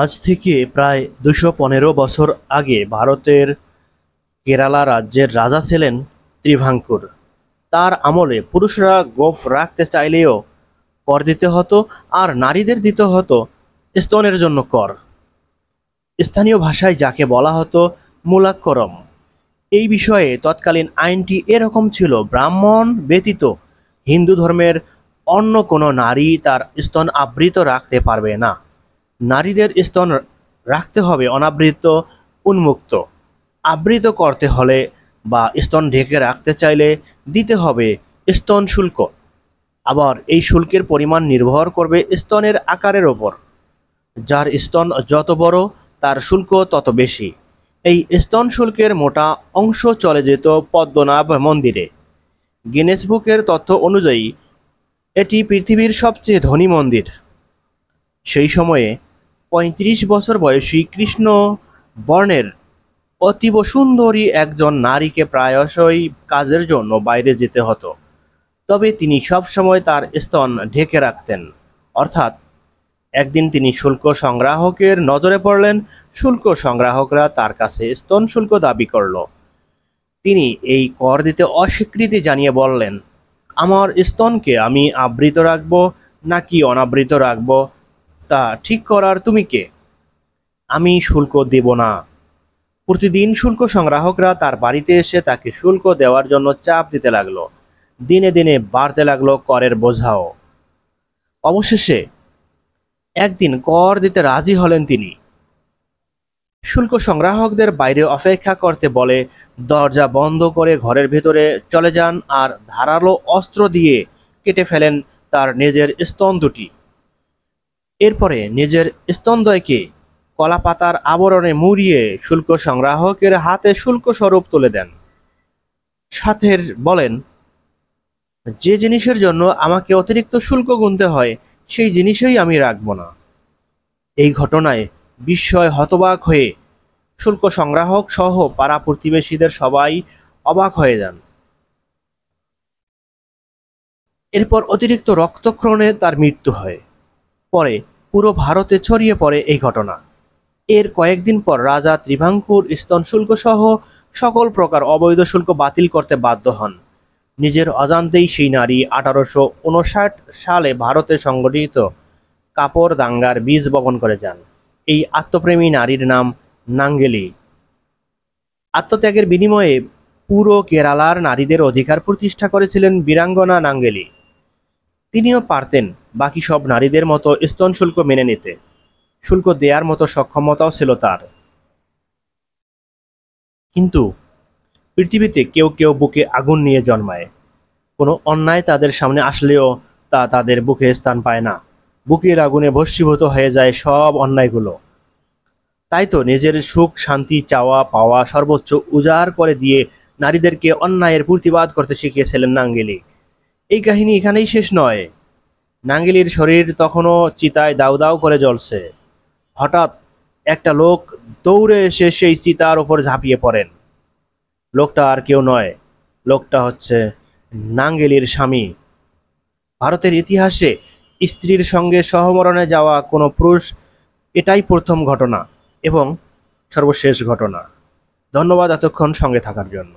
আজ থেকে প্রায় দুশো পনেরো বছর আগে ভারতের কেরালা রাজ্যের রাজা ছিলেন ত্রিভাঙ্কুর তার আমলে পুরুষরা গোফ রাখতে চাইলেও কর দিতে হতো আর নারীদের দিতে হতো স্তনের জন্য কর স্থানীয় ভাষায় যাকে বলা হতো মূলাক্করম এই বিষয়ে তৎকালীন আইনটি এরকম ছিল ব্রাহ্মণ ব্যতীত হিন্দু ধর্মের অন্য কোনো নারী তার স্তন আবৃত রাখতে পারবে না নারীদের স্তন রাখতে হবে অনাবৃত উন্মুক্ত আবৃত করতে হলে বা স্তন ঢেকে রাখতে চাইলে দিতে হবে স্তন শুল্ক আবার এই শুল্কের পরিমাণ নির্ভর করবে স্তনের আকারের ওপর যার স্তন যত বড় তার শুল্ক তত বেশি এই স্তন শুল্কের মোটা অংশ চলে যেত পদ্মনাভ মন্দিরে গিনেস বুকের তথ্য অনুযায়ী এটি পৃথিবীর সবচেয়ে ধনী মন্দির সেই সময়ে পঁয়ত্রিশ বছর বয়সী কৃষ্ণ বর্ণের অতীব সুন্দরী একজন নারীকে প্রায়শই কাজের জন্য বাইরে যেতে হতো তবে তিনি সবসময় তার স্তন ঢেকে রাখতেন অর্থাৎ একদিন তিনি শুল্ক সংগ্রাহকের নজরে পড়লেন শুল্ক সংগ্রাহকরা তার কাছে স্তন শুল্ক দাবি করল তিনি এই কর দিতে অস্বীকৃতি জানিয়ে বললেন আমার স্তনকে আমি আবৃত রাখব নাকি অনাবৃত রাখব তা ঠিক করার তুমি কে আমি শুল্ক দেব না প্রতিদিন শুল্ক সংগ্রাহকরা তার বাড়িতে এসে তাকে শুল্ক দেওয়ার জন্য চাপ দিতে লাগলো দিনে দিনে বাড়তে লাগলো করের বোঝাও অবশেষে একদিন কর দিতে রাজি হলেন তিনি শুল্ক সংগ্রাহকদের বাইরে অপেক্ষা করতে বলে দরজা বন্ধ করে ঘরের ভেতরে চলে যান আর ধারালো অস্ত্র দিয়ে কেটে ফেলেন তার নিজের স্তন দুটি এরপরে নিজের স্তনদ্বয়কে কলাপাতার আবরণে মুড়িয়ে শুল্ক সংগ্রাহকের হাতে শুল্ক স্বরূপ তুলে দেন সাথের বলেন যে জিনিসের জন্য আমাকে অতিরিক্ত শুল্ক গুনতে হয় সেই জিনিসেই আমি রাখব না এই ঘটনায় বিস্ময় হতবাক হয়ে শুল্ক সংগ্রাহক সহ পাড়া প্রতিবেশীদের সবাই অবাক হয়ে যান এরপর অতিরিক্ত রক্তক্ষরণে তার মৃত্যু হয় পরে পুরো ভারতে ছড়িয়ে পড়ে এই ঘটনা এর কয়েকদিন পর রাজা ত্রিভাঙ্কুর স্তন শুল্ক সহ সকল প্রকার অবৈধ শুল্ক বাতিল করতে বাধ্য হন নিজের অজান্তেই সেই নারী আঠারোশো উনষাট সালে ভারতে সংগঠিত কাপড় দাঙ্গার বীজ বপন করে যান এই আত্মপ্রেমী নারীর নাম নাঙ্গেলি আত্মত্যাগের বিনিময়ে পুরো কেরালার নারীদের অধিকার প্রতিষ্ঠা করেছিলেন বীরাঙ্গনা নাঙ্গেলি তিনিও পারতেন বাকি সব নারীদের মতো স্তন শুল্ক মেনে নিতে শুল্ক দেয়ার মতো সক্ষমতাও ছিল তার কিন্তু পৃথিবীতে কেউ কেউ বুকে আগুন নিয়ে জন্মায় কোনো অন্যায় তাদের সামনে আসলেও তা তাদের বুকে স্থান পায় না বুকের আগুনে ভস্মীভূত হয়ে যায় সব অন্যায়গুলো তাই তো নিজের সুখ শান্তি চাওয়া পাওয়া সর্বোচ্চ উজাড় করে দিয়ে নারীদেরকে অন্যায়ের প্রতিবাদ করতে শিখিয়েছিলেন নাঙ্গেলিক এই কাহিনী এখানেই শেষ নয় নাঙ্গিলির শরীর তখনও চিতায় দাউ দাউ করে জ্বলছে হঠাৎ একটা লোক দৌড়ে এসে সেই চিতার ওপর ঝাঁপিয়ে পড়েন লোকটা আর কেউ নয় লোকটা হচ্ছে নাঙ্গেলির স্বামী ভারতের ইতিহাসে স্ত্রীর সঙ্গে সহমরণে যাওয়া কোনো পুরুষ এটাই প্রথম ঘটনা এবং সর্বশেষ ঘটনা ধন্যবাদ এতক্ষণ সঙ্গে থাকার জন্য